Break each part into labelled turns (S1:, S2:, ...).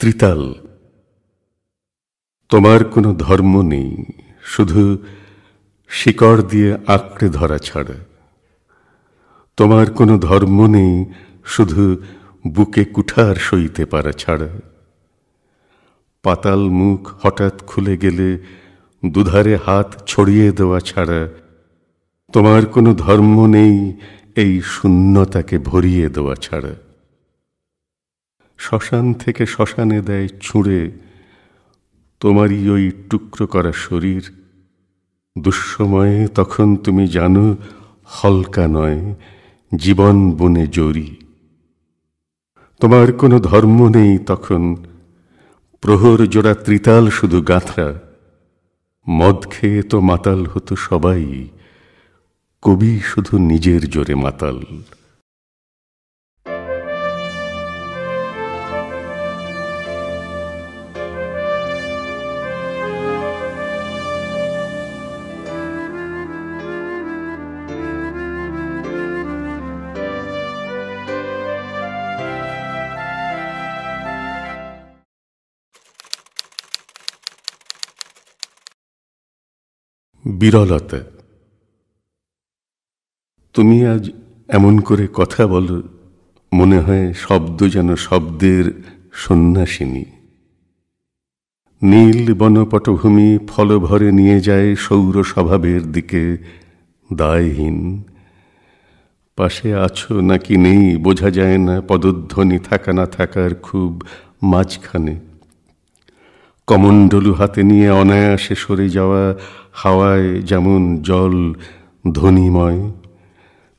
S1: ত্রিতাল তোমার কোনো ধর্ম নেই শুধু শিকড় দিয়ে আঁকড়ে ধরা ছাড়া তোমার কোনো ধর্ম নেই শুধু বুকে কুঠার সইতে পারা ছাড়া পাতাল মুখ হঠাৎ খুলে গেলে দুধারে হাত ছড়িয়ে দেওয়া ছাড়া তোমার কোনো ধর্ম নেই এই শূন্যতাকে ভরিয়ে দেওয়া ছাড়া শ্মশান থেকে শ্মশানে দেয় ছুঁড়ে তোমারই ওই টুকরো করা শরীর দুঃসময়ে তখন তুমি জানো হলকা নয় জীবন বনে জরি তোমার কোনো ধর্ম নেই তখন প্রহর জোড়া ত্রিতাল শুধু গাঁথরা মদ খেয়ে তো মাতাল হতো সবাই কবি শুধু নিজের জোরে মাতাল বিরলতা তুমি আজ এমন করে কথা বলো মনে হয় শব্দ যেন শব্দের সন্ন্যাসিনী নীল বনপটভূমি ফলভরে নিয়ে যায় সৌর স্বভাবের দিকে দায়হীন পাশে আছো নাকি নেই বোঝা যায় না পদধ্বনি থাকা না থাকার খুব মাঝখানে কমণ্ডলু হাতে নিয়ে অনায়াসে সরে যাওয়া হাওয়ায় যেমন জল ধ্বনিময়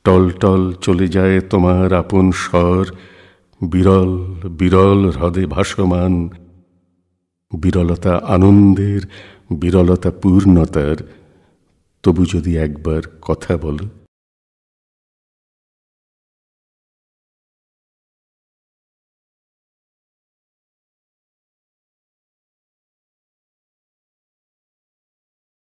S1: টলটল চলে যায় তোমার আপন স্বর বিরল বিরল হ্রদে ভাসমান বিরলতা আনন্দের বিরলতা পূর্ণতার তবু যদি একবার কথা বলো